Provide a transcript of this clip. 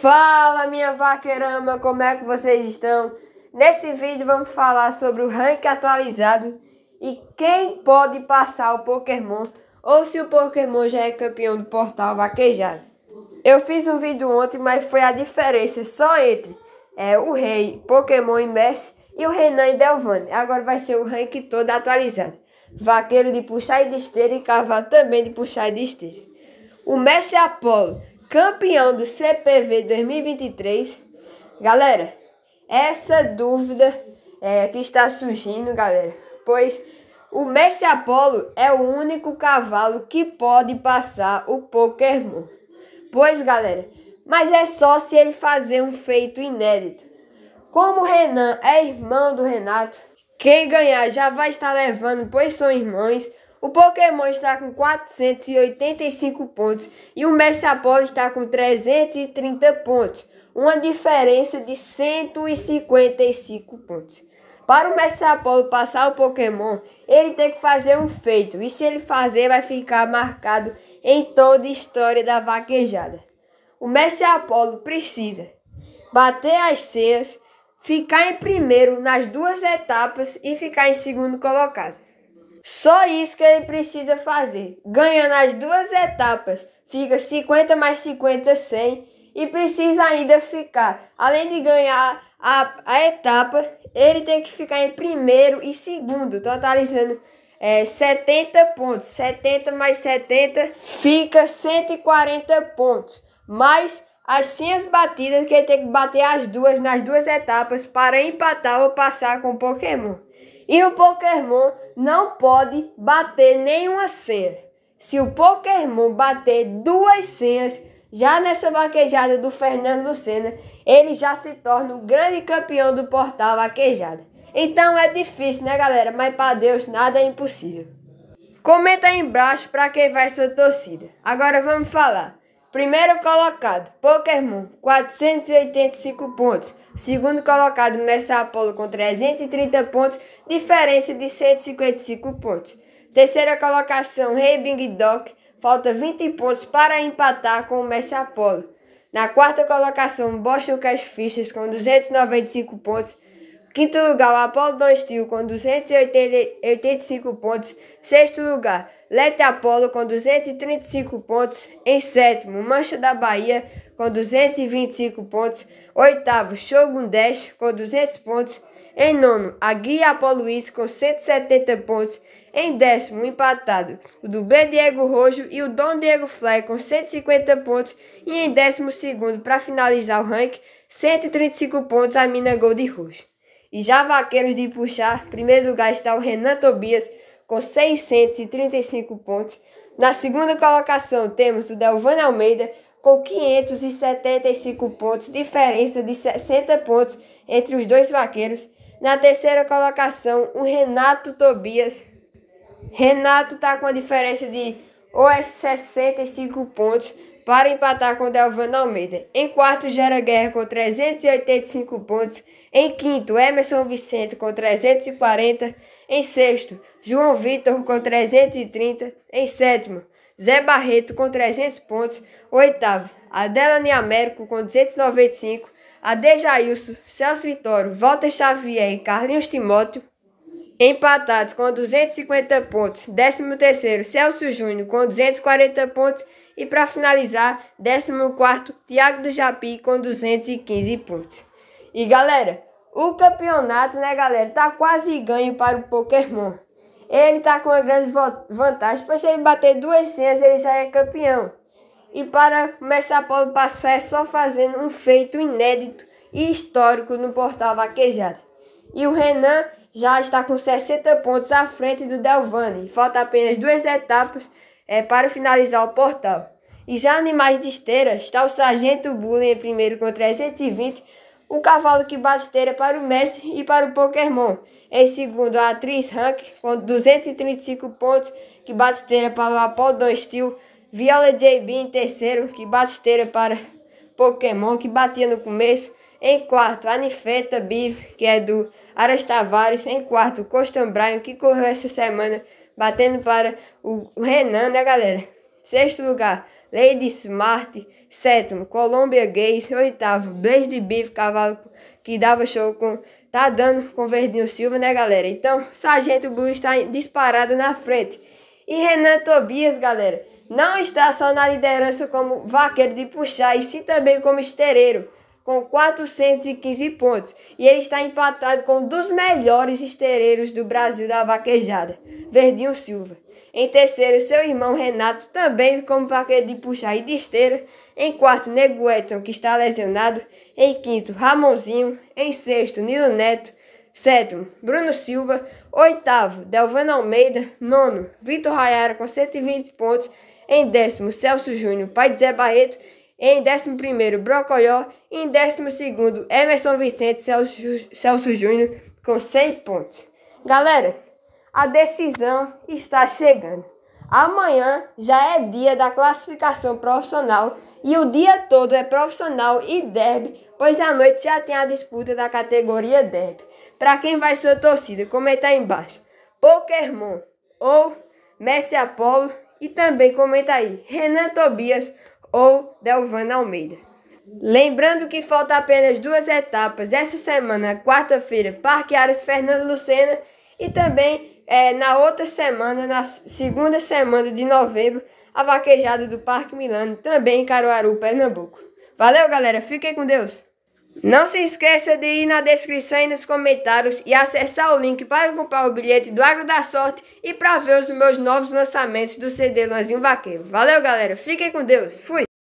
Fala minha vaquerama, como é que vocês estão? Nesse vídeo vamos falar sobre o rank atualizado e quem pode passar o Pokémon ou se o Pokémon já é campeão do portal vaquejado. Eu fiz um vídeo ontem, mas foi a diferença só entre é, o rei Pokémon e Messi e o Renan e Delvane. Agora vai ser o rank todo atualizado. Vaqueiro de puxar e de esteira e cavalo também de puxar e de esteira. O Messi Apolo campeão do CPV 2023. Galera, essa dúvida é, que está surgindo, galera, pois o Messi Apollo é o único cavalo que pode passar o Pokémon. Pois, galera, mas é só se ele fazer um feito inédito. Como Renan é irmão do Renato, quem ganhar já vai estar levando, pois são irmãos, o Pokémon está com 485 pontos e o Mestre Apolo está com 330 pontos, uma diferença de 155 pontos. Para o Mestre Apolo passar o Pokémon, ele tem que fazer um feito, e se ele fazer, vai ficar marcado em toda a história da vaquejada. O Mestre Apolo precisa bater as senhas, ficar em primeiro nas duas etapas e ficar em segundo colocado. Só isso que ele precisa fazer. Ganha nas duas etapas, fica 50 mais 50, 100 e precisa ainda ficar. Além de ganhar a, a etapa, ele tem que ficar em primeiro e segundo, totalizando é, 70 pontos. 70 mais 70 fica 140 pontos. Mais assim as 100 batidas que ele tem que bater as duas nas duas etapas para empatar ou passar com o Pokémon. E o Pokémon não pode bater nenhuma senha. Se o Pokémon bater duas senhas, já nessa vaquejada do Fernando Lucena, ele já se torna o grande campeão do portal Vaquejada. Então é difícil, né, galera? Mas para Deus nada é impossível. Comenta aí embaixo para quem vai sua torcida. Agora vamos falar. Primeiro colocado, Pokémon, 485 pontos. Segundo colocado, Mestre Apollo com 330 pontos, diferença de 155 pontos. Terceira colocação, Rei Bing Doc, falta 20 pontos para empatar com o Mestre Apollo. Na quarta colocação, Boston Cash Fishers, com 295 pontos. Quinto lugar, o Apolo Donostil com 285 pontos. Sexto lugar, Lete Apolo com 235 pontos. Em sétimo, Mancha da Bahia com 225 pontos. Oitavo, Shogun Dash com 200 pontos. Em nono, a Guia Apolo Luiz com 170 pontos. Em décimo, empatado, o dublê Diego Rojo e o Dom Diego Fly com 150 pontos. E em décimo segundo, para finalizar o ranking, 135 pontos a Mina Gold Rojo. E já vaqueiros de puxar, primeiro lugar está o Renan Tobias com 635 pontos. Na segunda colocação temos o Delvan Almeida com 575 pontos, diferença de 60 pontos entre os dois vaqueiros. Na terceira colocação, o Renato Tobias. Renato está com a diferença de ou é 65 pontos para empatar com Delvano Almeida. Em quarto, Gera Guerra com 385 pontos. Em quinto, Emerson Vicente com 340. Em sexto, João Vitor com 330. Em sétimo, Zé Barreto com 300 pontos. Oitavo, Adelani Américo com 295. Adejailson, Celso Vitório, Walter Xavier e Carlinhos Timóteo empatados com 250 pontos. 13 terceiro Celso Júnior com 240 pontos e para finalizar, 14 Thiago do Japi com 215 pontos. E galera, o campeonato, né galera, tá quase ganho para o Pokémon. Ele tá com uma grande vantagem, pois se ele bater duas senhas, ele já é campeão. E para começar Paulo passar é só fazendo um feito inédito e histórico no portal Vaquejada. E o Renan já está com 60 pontos à frente do Delvani. Falta apenas duas etapas é, para finalizar o portal. E já animais de esteira, está o Sargento Bullying em primeiro com 320, o cavalo que bate esteira para o Messi e para o Pokémon. Em segundo, a atriz Hank, com 235 pontos, que bate esteira para o Apollo Steel. Viola JB em terceiro, que bate esteira para Pokémon, que batia no começo. Em quarto, Anifeta Biv, que é do Aras Tavares. Em quarto, Costan Brian, que correu essa semana batendo para o Renan, né, galera? Sexto lugar, Lady Smart. Sétimo, Columbia Gays. Oitavo, Blaze de Beef, cavalo que dava show com. Tá dando com Verdinho Silva, né, galera? Então, Sargento Blue está disparado na frente. E Renan Tobias, galera, não está só na liderança como vaqueiro de puxar, e sim também como estereiro com 415 pontos e ele está empatado com um dos melhores esteireiros do Brasil da vaquejada, Verdinho Silva. Em terceiro, seu irmão Renato, também como vaqueiro de puxar e de esteira. Em quarto, Nego Edson, que está lesionado. Em quinto, Ramonzinho. Em sexto, Nilo Neto. Sétimo, Bruno Silva. Oitavo, Delvano Almeida. Nono, Vitor Rayara com 120 pontos. Em décimo, Celso Júnior, pai de Zé Barreto. Em 11, Brocoió. Em 12, Emerson Vicente Celso, Celso Júnior com 100 pontos. Galera, a decisão está chegando. Amanhã já é dia da classificação profissional e o dia todo é profissional e derby, pois à noite já tem a disputa da categoria derby. Para quem vai ser torcida, comenta aí embaixo. Pokémon ou Messi Apollo e também comenta aí Renan Tobias ou Delvana Almeida. Lembrando que falta apenas duas etapas. Essa semana, quarta-feira, Parque Aras Fernando Lucena e também é, na outra semana, na segunda semana de novembro, a vaquejada do Parque Milano, também em Caruaru, Pernambuco. Valeu, galera. Fiquem com Deus. Não se esqueça de ir na descrição e nos comentários e acessar o link para comprar o bilhete do Agro da Sorte e para ver os meus novos lançamentos do CD Lanzinho Vaqueiro. Valeu, galera. Fiquem com Deus. Fui.